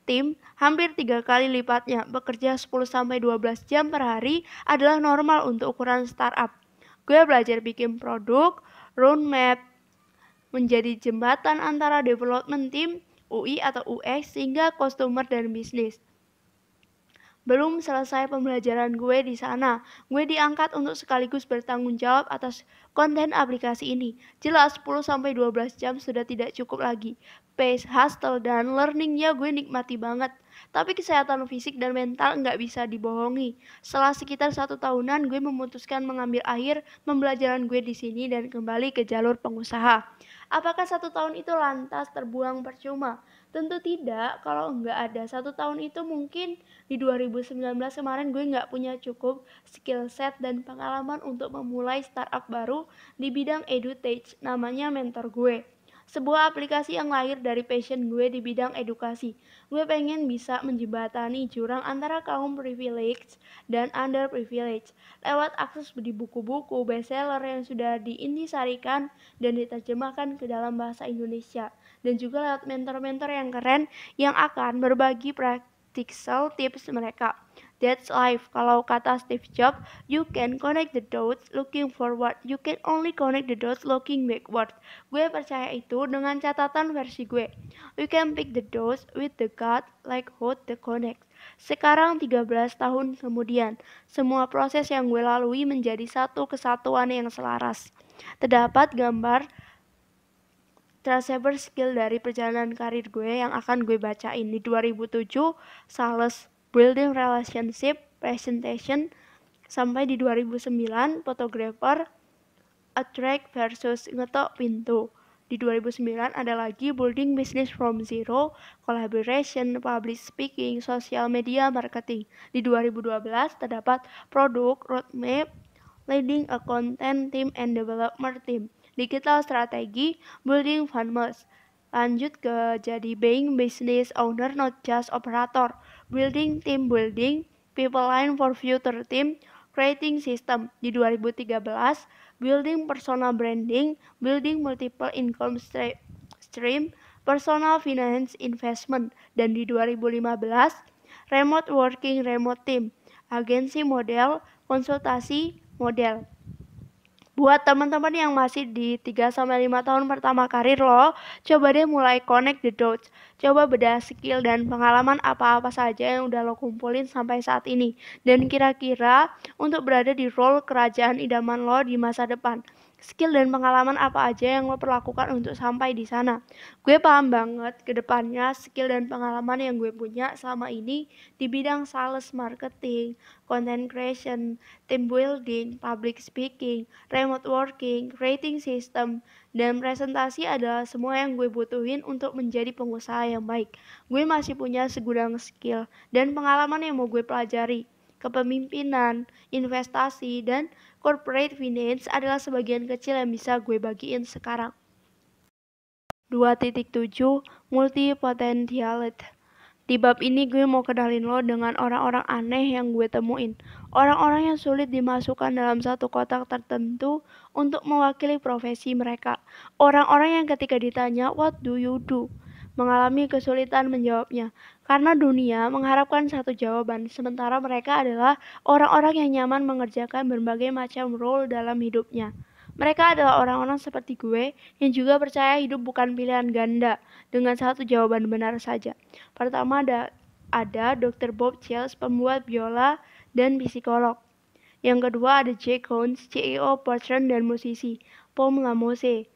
tim hampir tiga kali lipatnya bekerja 10-12 jam per hari adalah normal untuk ukuran startup. Gue belajar bikin produk, roadmap, menjadi jembatan antara development team, UI atau UX, e, sehingga customer dan bisnis. Belum selesai pembelajaran gue di sana, gue diangkat untuk sekaligus bertanggung jawab atas konten aplikasi ini. Jelas 10-12 jam sudah tidak cukup lagi space, hustle dan learningnya gue nikmati banget. Tapi kesehatan fisik dan mental nggak bisa dibohongi. Setelah sekitar satu tahunan, gue memutuskan mengambil akhir pembelajaran gue di sini dan kembali ke jalur pengusaha. Apakah satu tahun itu lantas terbuang percuma? Tentu tidak, kalau nggak ada satu tahun itu mungkin di 2019 kemarin gue nggak punya cukup skill set dan pengalaman untuk memulai startup baru di bidang edutage namanya mentor gue sebuah aplikasi yang lahir dari passion gue di bidang edukasi. Gue pengen bisa menjembatani jurang antara kaum privilege dan under privilege lewat akses di buku-buku bestseller yang sudah diintisarikan dan diterjemahkan ke dalam bahasa Indonesia dan juga lewat mentor-mentor yang keren yang akan berbagi praktik tips mereka. That's life. Kalau kata Steve Jobs, you can connect the dots looking forward. You can only connect the dots looking backward. Gue percaya itu dengan catatan versi gue. You can pick the dots with the gut like hot the connect. Sekarang 13 tahun kemudian, semua proses yang gue lalui menjadi satu kesatuan yang selaras. Terdapat gambar transfer skill dari perjalanan karir gue yang akan gue bacain di 2007 sales building relationship, presentation, sampai di 2009 photographer, attract versus ngetok pintu. Di 2009 ada lagi building business from zero, collaboration, public speaking, social media marketing. Di 2012 terdapat produk, roadmap, leading a content team and development team, digital strategy, building farmers. Lanjut ke jadi being business owner not just operator building team building, people line for future team, creating system di 2013, building personal branding, building multiple income stream, personal finance investment, dan di 2015 remote working remote team, agensi model, konsultasi model. Buat teman-teman yang masih di 3-5 tahun pertama karir lo, coba deh mulai connect the dots. Coba bedah skill dan pengalaman apa-apa saja yang udah lo kumpulin sampai saat ini. Dan kira-kira untuk berada di role kerajaan idaman lo di masa depan skill dan pengalaman apa aja yang lo perlakukan untuk sampai di sana. Gue paham banget ke depannya skill dan pengalaman yang gue punya selama ini di bidang sales marketing, content creation, team building, public speaking, remote working, rating system, dan presentasi adalah semua yang gue butuhin untuk menjadi pengusaha yang baik. Gue masih punya segudang skill dan pengalaman yang mau gue pelajari kepemimpinan, investasi, dan corporate finance adalah sebagian kecil yang bisa gue bagiin sekarang. 2.7 Potentiality di bab ini gue mau kenalin lo dengan orang-orang aneh yang gue temuin. Orang-orang yang sulit dimasukkan dalam satu kotak tertentu untuk mewakili profesi mereka. Orang-orang yang ketika ditanya, what do you do? mengalami kesulitan menjawabnya karena dunia mengharapkan satu jawaban, sementara mereka adalah orang-orang yang nyaman mengerjakan berbagai macam role dalam hidupnya. Mereka adalah orang-orang seperti gue yang juga percaya hidup bukan pilihan ganda dengan satu jawaban benar saja. Pertama ada ada Dr. Bob Childs, pembuat biola dan psikolog. Yang kedua ada Jake Hones, CEO, patron, dan musisi. Paul Lamose,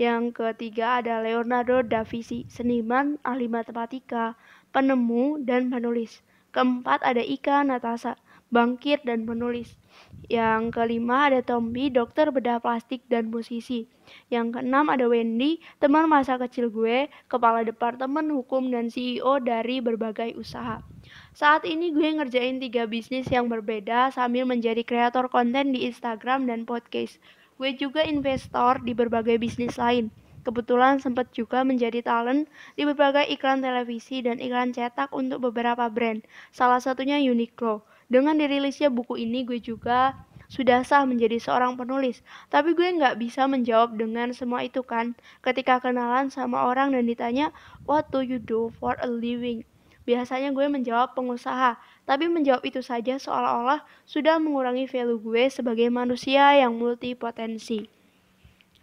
yang ketiga ada Leonardo da Vinci, seniman, ahli matematika, penemu, dan penulis. Keempat ada Ika Natasa, bangkit dan penulis. Yang kelima ada Tommy, dokter bedah plastik dan musisi. Yang keenam ada Wendy, teman masa kecil gue, kepala departemen hukum dan CEO dari berbagai usaha. Saat ini gue ngerjain tiga bisnis yang berbeda sambil menjadi kreator konten di Instagram dan podcast. Gue juga investor di berbagai bisnis lain. Kebetulan sempat juga menjadi talent di berbagai iklan televisi dan iklan cetak untuk beberapa brand, salah satunya Uniqlo. Dengan dirilisnya buku ini, gue juga sudah sah menjadi seorang penulis. Tapi gue nggak bisa menjawab dengan semua itu kan. Ketika kenalan sama orang dan ditanya, what do you do for a living? Biasanya gue menjawab pengusaha, tapi menjawab itu saja seolah-olah sudah mengurangi value gue sebagai manusia yang multi potensi.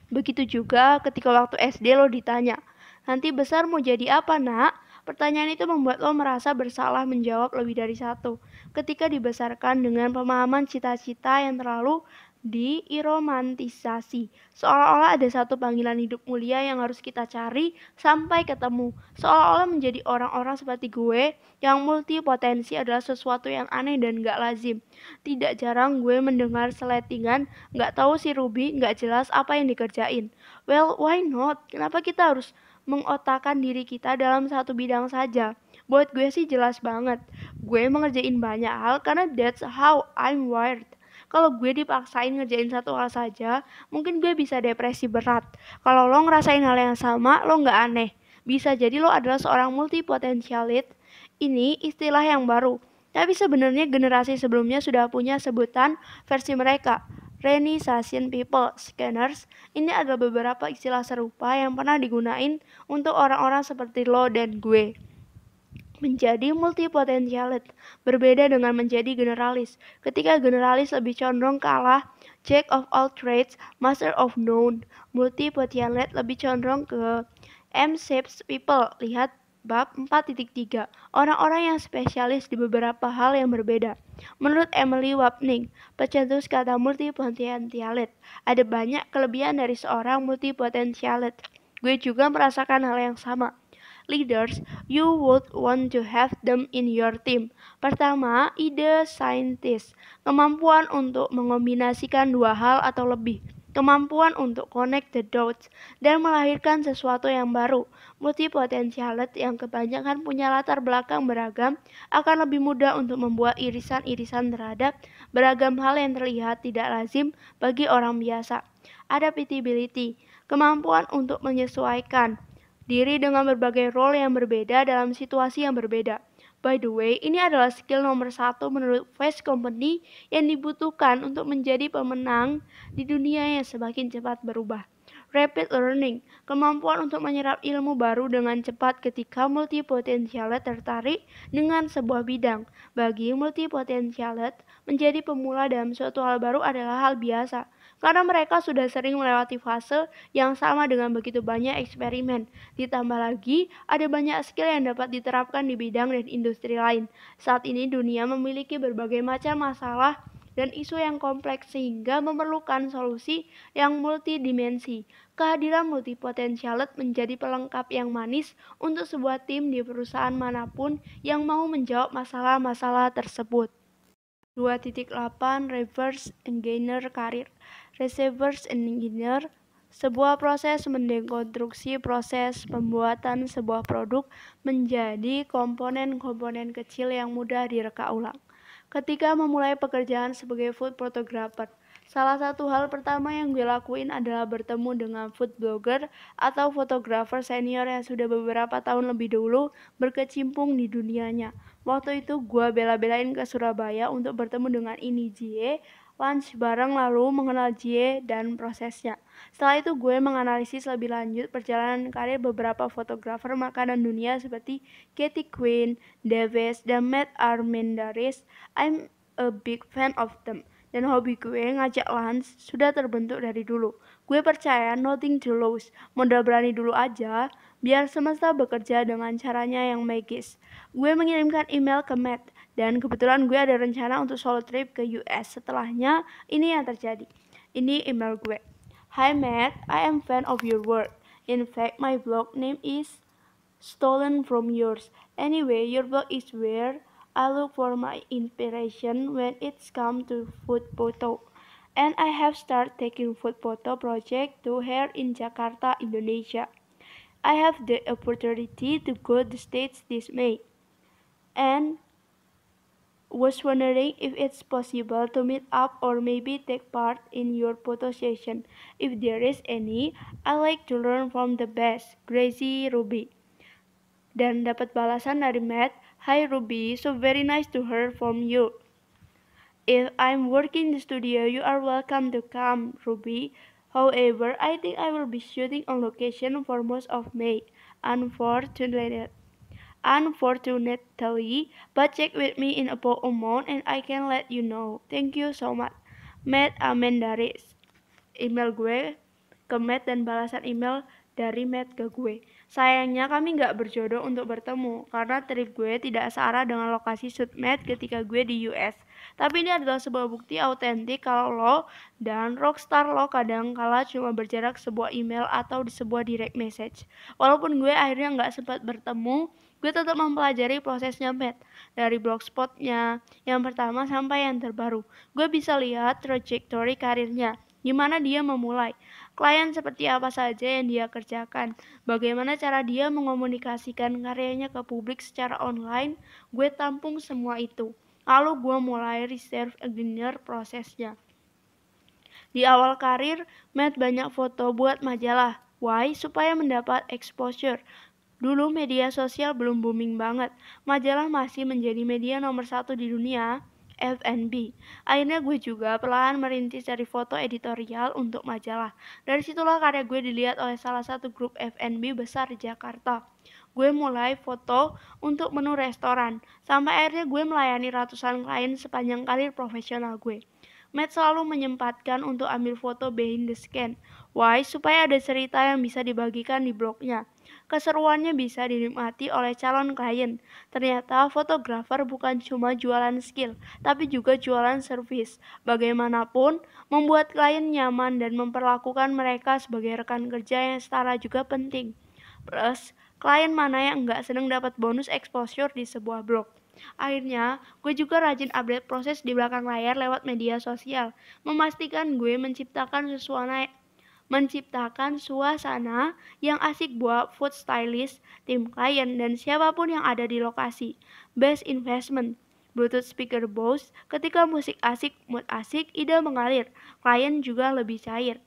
Begitu juga ketika waktu SD lo ditanya, nanti besar mau jadi apa nak? Pertanyaan itu membuat lo merasa bersalah menjawab lebih dari satu ketika dibesarkan dengan pemahaman cita-cita yang terlalu diiromantisasi. Seolah-olah ada satu panggilan hidup mulia yang harus kita cari sampai ketemu. Seolah-olah menjadi orang-orang seperti gue yang multi potensi adalah sesuatu yang aneh dan gak lazim. Tidak jarang gue mendengar seletingan, gak tahu si Ruby, gak jelas apa yang dikerjain. Well, why not? Kenapa kita harus mengotakan diri kita dalam satu bidang saja? Buat gue sih jelas banget. Gue mengerjain banyak hal karena that's how I'm wired kalau gue dipaksain ngerjain satu hal saja mungkin gue bisa depresi berat kalau lo ngerasain hal yang sama lo nggak aneh bisa jadi lo adalah seorang multipotensialit ini istilah yang baru tapi sebenarnya generasi sebelumnya sudah punya sebutan versi mereka Renisation People Scanners ini adalah beberapa istilah serupa yang pernah digunain untuk orang-orang seperti lo dan gue menjadi multipotentialit, berbeda dengan menjadi generalis. Ketika generalis lebih condong ke arah jack of all trades, master of none. Multipotentialit lebih condong ke m shapes people. Lihat bab 4.3, orang-orang yang spesialis di beberapa hal yang berbeda. Menurut Emily Wapning, pencetus kata multipotentialit, ada banyak kelebihan dari seorang multipotensialit. Gue juga merasakan hal yang sama leaders you would want to have them in your team. Pertama, ide scientist, kemampuan untuk mengombinasikan dua hal atau lebih kemampuan untuk connect the dots, dan melahirkan sesuatu yang baru. multi Multipotensialet yang kebanyakan punya latar belakang beragam akan lebih mudah untuk membuat irisan-irisan terhadap beragam hal yang terlihat tidak lazim bagi orang biasa. Adaptability, kemampuan untuk menyesuaikan, diri dengan berbagai role yang berbeda dalam situasi yang berbeda. By the way, ini adalah skill nomor satu menurut Face Company yang dibutuhkan untuk menjadi pemenang di dunia yang semakin cepat berubah. Rapid learning, kemampuan untuk menyerap ilmu baru dengan cepat ketika multipotensialet tertarik dengan sebuah bidang. Bagi multipotensialet, menjadi pemula dalam suatu hal baru adalah hal biasa karena mereka sudah sering melewati fase yang sama dengan begitu banyak eksperimen. Ditambah lagi, ada banyak skill yang dapat diterapkan di bidang dan industri lain. Saat ini dunia memiliki berbagai macam masalah dan isu yang kompleks sehingga memerlukan solusi yang multidimensi. Kehadiran multipotensialet menjadi pelengkap yang manis untuk sebuah tim di perusahaan manapun yang mau menjawab masalah-masalah tersebut. 2.8 Reverse Engineer Karir Reverse engineer sebuah proses mendekonstruksi proses pembuatan sebuah produk menjadi komponen-komponen kecil yang mudah direka ulang. Ketika memulai pekerjaan sebagai food photographer, salah satu hal pertama yang gue lakuin adalah bertemu dengan food blogger atau fotografer senior yang sudah beberapa tahun lebih dulu berkecimpung di dunianya. Waktu itu gue bela-belain ke Surabaya untuk bertemu dengan Ini Jie lunch bareng lalu mengenal Jie dan prosesnya. Setelah itu gue menganalisis lebih lanjut perjalanan karir beberapa fotografer makanan dunia seperti Katie Quinn, Davis, dan Matt Armendariz. I'm a big fan of them. Dan hobi gue ngajak lunch sudah terbentuk dari dulu. Gue percaya nothing to lose, modal berani dulu aja, biar semesta bekerja dengan caranya yang magis. Gue mengirimkan email ke Matt, dan kebetulan gue ada rencana untuk solo trip ke US. Setelahnya, ini yang terjadi. Ini email gue. Hi Matt, I am fan of your work. In fact, my blog name is stolen from yours. Anyway, your blog is where I look for my inspiration when it's come to food photo. And I have started taking food photo project to here in Jakarta, Indonesia. I have the opportunity to go to States this May. And was wondering if it's possible to meet up or maybe take part in your photo session. If there is any, I like to learn from the best, Gracie Ruby. Dan dapat balasan dari Matt, Hi Ruby, so very nice to hear from you. If I'm working in the studio, you are welcome to come, Ruby. However, I think I will be shooting on location for most of May. Unfortunately. unfortunately, but check with me in about a month and I can let you know. Thank you so much. Matt Amendaris. Email gue ke Matt dan balasan email dari Matt ke gue. Sayangnya kami nggak berjodoh untuk bertemu karena trip gue tidak searah dengan lokasi shoot Matt ketika gue di US. Tapi ini adalah sebuah bukti autentik kalau lo dan rockstar lo kadang kala cuma berjarak sebuah email atau di sebuah direct message. Walaupun gue akhirnya nggak sempat bertemu, gue tetap mempelajari prosesnya Matt dari blogspotnya yang pertama sampai yang terbaru. Gue bisa lihat trajectory karirnya, gimana dia memulai, klien seperti apa saja yang dia kerjakan, bagaimana cara dia mengomunikasikan karyanya ke publik secara online, gue tampung semua itu. Lalu gue mulai reserve engineer prosesnya. Di awal karir, Matt banyak foto buat majalah, Why? Supaya mendapat exposure. Dulu media sosial belum booming banget. Majalah masih menjadi media nomor satu di dunia. FNB. Akhirnya gue juga perlahan merintis dari foto editorial untuk majalah. Dari situlah karya gue dilihat oleh salah satu grup FNB besar di Jakarta. Gue mulai foto untuk menu restoran, sampai akhirnya gue melayani ratusan klien sepanjang karir profesional gue. Matt selalu menyempatkan untuk ambil foto behind the scan. Why? Supaya ada cerita yang bisa dibagikan di blognya. Keseruannya bisa dinikmati oleh calon klien. Ternyata fotografer bukan cuma jualan skill, tapi juga jualan service. Bagaimanapun, membuat klien nyaman dan memperlakukan mereka sebagai rekan kerja yang setara juga penting. Plus, klien mana yang nggak seneng dapat bonus exposure di sebuah blog. Akhirnya, gue juga rajin update proses di belakang layar lewat media sosial, memastikan gue menciptakan suasana menciptakan suasana yang asik buat food stylist, tim klien, dan siapapun yang ada di lokasi. Best investment. Bluetooth speaker Bose, ketika musik asik, mood asik, ide mengalir. Klien juga lebih cair.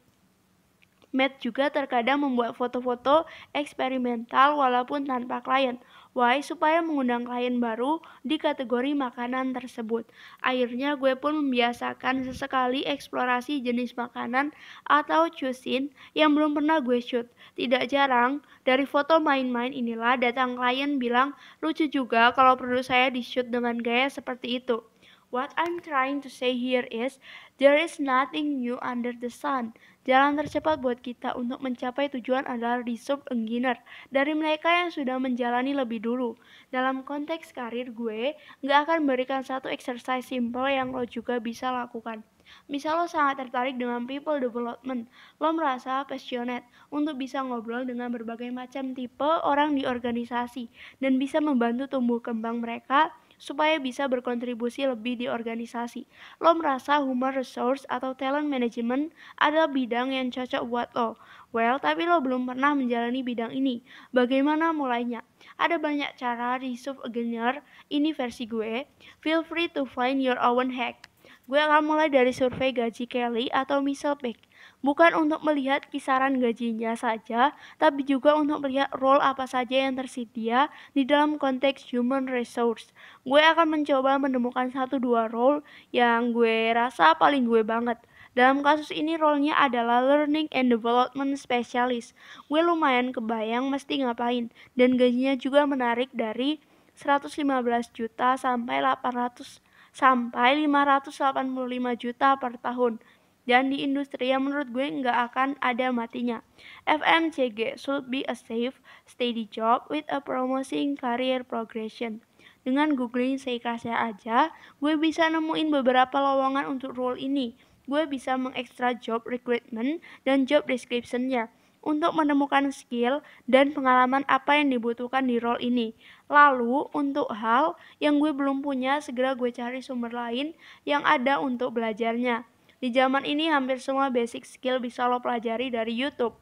Matt juga terkadang membuat foto-foto eksperimental walaupun tanpa klien. Why? Supaya mengundang klien baru di kategori makanan tersebut. Akhirnya gue pun membiasakan sesekali eksplorasi jenis makanan atau cuisine yang belum pernah gue shoot. Tidak jarang, dari foto main-main inilah datang klien bilang, lucu juga kalau produk saya di shoot dengan gaya seperti itu. What I'm trying to say here is, there is nothing new under the sun. Jalan tercepat buat kita untuk mencapai tujuan adalah sub engineer dari mereka yang sudah menjalani lebih dulu. Dalam konteks karir gue, nggak akan memberikan satu exercise simple yang lo juga bisa lakukan. Misal lo sangat tertarik dengan people development, lo merasa passionate untuk bisa ngobrol dengan berbagai macam tipe orang di organisasi dan bisa membantu tumbuh kembang mereka supaya bisa berkontribusi lebih di organisasi. Lo merasa human resource atau talent management adalah bidang yang cocok buat lo. Well, tapi lo belum pernah menjalani bidang ini. Bagaimana mulainya? Ada banyak cara di engineer ini versi gue. Feel free to find your own hack. Gue akan mulai dari survei gaji Kelly atau Michelle Peak bukan untuk melihat kisaran gajinya saja, tapi juga untuk melihat role apa saja yang tersedia di dalam konteks human resource. Gue akan mencoba menemukan satu dua role yang gue rasa paling gue banget. Dalam kasus ini role-nya adalah Learning and Development Specialist. Gue lumayan kebayang mesti ngapain dan gajinya juga menarik dari 115 juta sampai 800 sampai 585 juta per tahun dan di industri yang menurut gue nggak akan ada matinya. FMCG should be a safe, steady job with a promising career progression. Dengan googling seikasnya aja, gue bisa nemuin beberapa lowongan untuk role ini. Gue bisa mengekstra job recruitment dan job descriptionnya untuk menemukan skill dan pengalaman apa yang dibutuhkan di role ini. Lalu, untuk hal yang gue belum punya, segera gue cari sumber lain yang ada untuk belajarnya. Di zaman ini hampir semua basic skill bisa lo pelajari dari YouTube.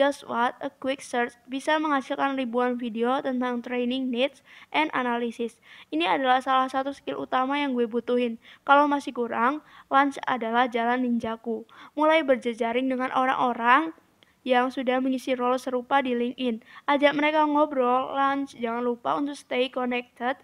Guess what? A quick search bisa menghasilkan ribuan video tentang training needs and analysis. Ini adalah salah satu skill utama yang gue butuhin. Kalau masih kurang, lunch adalah jalan ninjaku. Mulai berjejaring dengan orang-orang yang sudah mengisi role serupa di LinkedIn. Ajak mereka ngobrol, lunch, jangan lupa untuk stay connected.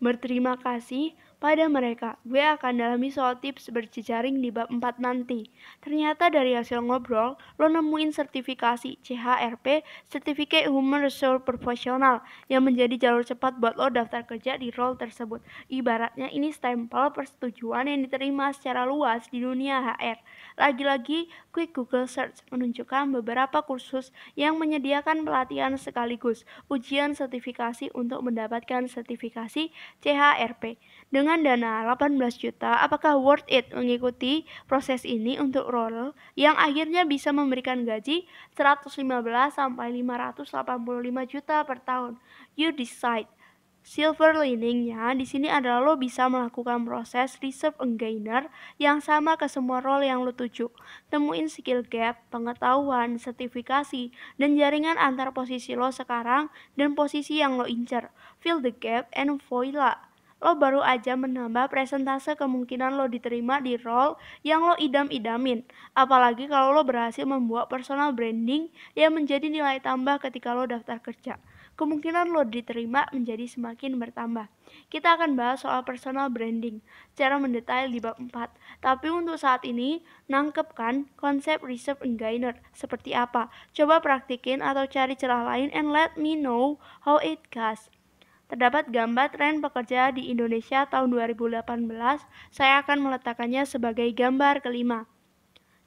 Berterima kasih pada mereka. Gue akan dalami soal tips berjejaring di bab 4 nanti. Ternyata dari hasil ngobrol, lo nemuin sertifikasi CHRP, Certificate Human Resource Professional, yang menjadi jalur cepat buat lo daftar kerja di role tersebut. Ibaratnya ini stempel persetujuan yang diterima secara luas di dunia HR. Lagi-lagi, quick Google search menunjukkan beberapa kursus yang menyediakan pelatihan sekaligus ujian sertifikasi untuk mendapatkan sertifikasi CHRP. Dengan dana 18 juta, apakah worth it mengikuti proses ini untuk role yang akhirnya bisa memberikan gaji 115 sampai 585 juta per tahun? You decide. Silver liningnya di sini adalah lo bisa melakukan proses reserve gainer yang sama ke semua role yang lo tuju. Temuin skill gap, pengetahuan, sertifikasi, dan jaringan antar posisi lo sekarang dan posisi yang lo incer. Fill the gap and voila lo baru aja menambah presentase kemungkinan lo diterima di role yang lo idam-idamin. Apalagi kalau lo berhasil membuat personal branding yang menjadi nilai tambah ketika lo daftar kerja. Kemungkinan lo diterima menjadi semakin bertambah. Kita akan bahas soal personal branding secara mendetail di bab 4. Tapi untuk saat ini, nangkepkan konsep reserve and seperti apa. Coba praktikin atau cari celah lain and let me know how it goes. Terdapat gambar tren pekerja di Indonesia tahun 2018, saya akan meletakkannya sebagai gambar kelima.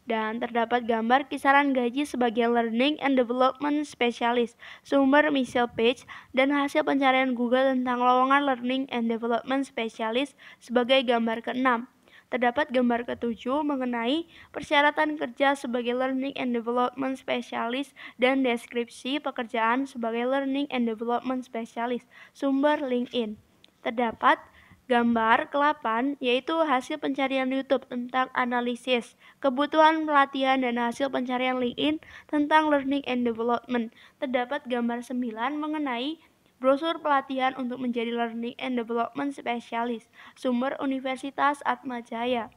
Dan terdapat gambar kisaran gaji sebagai Learning and Development Specialist, sumber Michelle Page, dan hasil pencarian Google tentang lowongan Learning and Development Specialist sebagai gambar keenam terdapat gambar ketujuh mengenai persyaratan kerja sebagai learning and development specialist dan deskripsi pekerjaan sebagai learning and development specialist. Sumber LinkedIn. Terdapat gambar ke-8 yaitu hasil pencarian YouTube tentang analisis, kebutuhan pelatihan dan hasil pencarian LinkedIn tentang learning and development. Terdapat gambar 9 mengenai Brosur pelatihan untuk menjadi Learning and Development Specialist, sumber Universitas Atmajaya.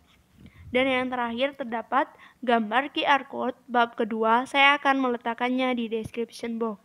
Dan yang terakhir terdapat gambar QR Code bab kedua, saya akan meletakkannya di description box.